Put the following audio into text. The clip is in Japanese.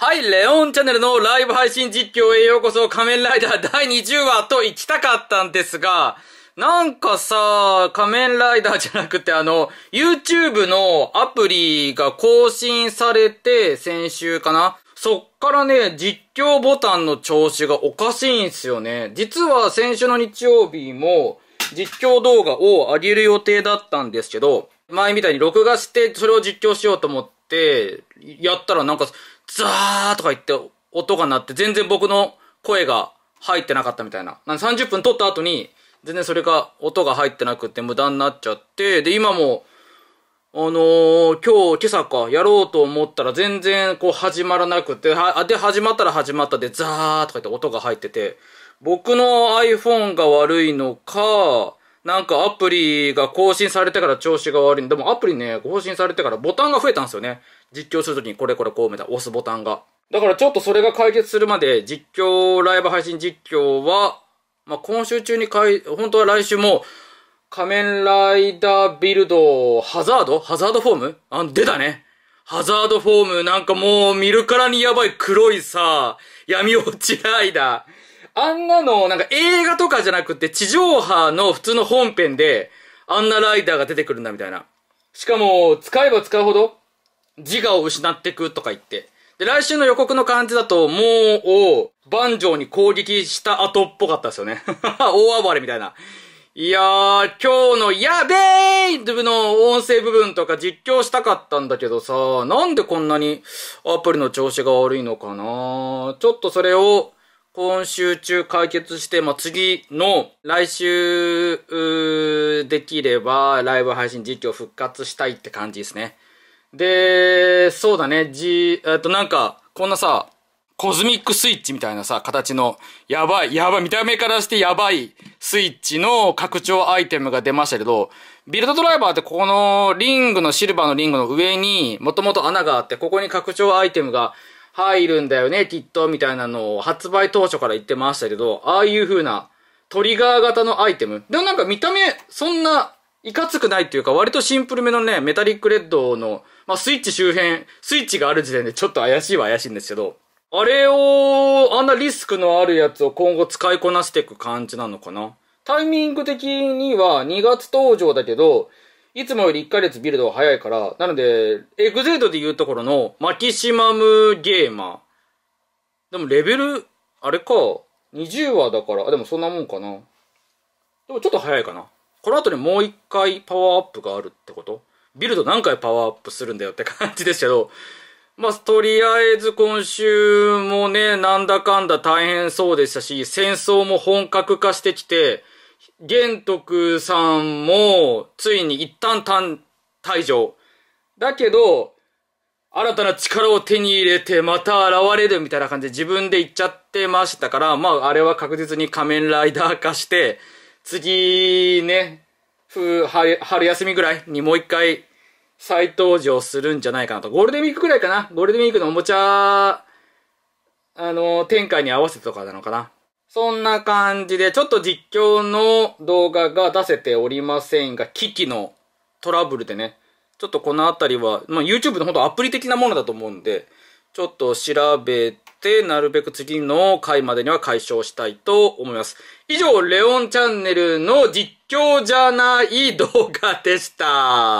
はい、レオンチャンネルのライブ配信実況へようこそ仮面ライダー第20話と行きたかったんですが、なんかさ、仮面ライダーじゃなくてあの、YouTube のアプリが更新されて、先週かなそっからね、実況ボタンの調子がおかしいんすよね。実は先週の日曜日も、実況動画を上げる予定だったんですけど、前みたいに録画して、それを実況しようと思って、やったらなんか、ザーとか言って音が鳴って、全然僕の声が入ってなかったみたいな。なん30分撮った後に、全然それが音が入ってなくて無駄になっちゃって、で、今も、あのー、今日、今朝か、やろうと思ったら全然こう始まらなくて、はで、始まったら始まったで、ザーとか言って音が入ってて、僕の iPhone が悪いのか、なんかアプリが更新されてから調子が悪いんで、もアプリね、更新されてからボタンが増えたんですよね。実況するときにこれこれこうみたいな押すボタンが。だからちょっとそれが解決するまで実況、ライブ配信実況は、まあ、今週中にかい、本当は来週も、仮面ライダービルド、ハザードハザードフォームあ、出たね。ハザードフォーム、なんかもう見るからにやばい黒いさ、闇落ちライダー。あんなの、なんか映画とかじゃなくて地上波の普通の本編で、あんなライダーが出てくるんだみたいな。しかも、使えば使うほど、自我を失ってくとか言って。で、来週の予告の感じだと、もう、を、万丈に攻撃した後っぽかったですよね。大暴れみたいな。いやー、今日のやべー部の音声部分とか実況したかったんだけどさ、なんでこんなにアプリの調子が悪いのかなちょっとそれを今週中解決して、まあ、次の来週、できればライブ配信実況復活したいって感じですね。で、そうだね、じ、えっと、なんか、こんなさ、コズミックスイッチみたいなさ、形の、やばい、やばい、見た目からしてやばいスイッチの拡張アイテムが出ましたけど、ビルドドライバーってこのリングのシルバーのリングの上に、もともと穴があって、ここに拡張アイテムが入るんだよね、きっと、みたいなのを発売当初から言ってましたけど、ああいう風なトリガー型のアイテム。でもなんか見た目、そんないかつくないっていうか、割とシンプルめのね、メタリックレッドの、まあ、スイッチ周辺、スイッチがある時点でちょっと怪しいは怪しいんですけど、あれを、あんなリスクのあるやつを今後使いこなしていく感じなのかな。タイミング的には2月登場だけど、いつもより1ヶ月ビルドは早いから、なので、エグゼードで言うところのマキシマムゲーマー。でもレベル、あれか、20話だから、あ、でもそんなもんかな。でもちょっと早いかな。この後にもう一回パワーアップがあるってことビルド何回パワーアップするんだよって感じですけど、まあ、とりあえず今週もね、なんだかんだ大変そうでしたし、戦争も本格化してきて、玄徳さんもついに一旦退場。だけど、新たな力を手に入れてまた現れるみたいな感じで自分で言っちゃってましたから、まああれは確実に仮面ライダー化して、次ね、春春休みぐらいにもう一回再登場するんじゃないかなと。ゴールデンウィークぐらいかな。ゴールデンウィークのおもちゃ、あの、展開に合わせてとかなのかな。そんな感じで、ちょっと実況の動画が出せておりませんが、機器のトラブルでね、ちょっとこのあたりは、まあ、YouTube のほんとアプリ的なものだと思うんで、ちょっと調べて、なるべく次の回までには解消したいと思います。以上、レオンチャンネルの実況じゃない動画でした。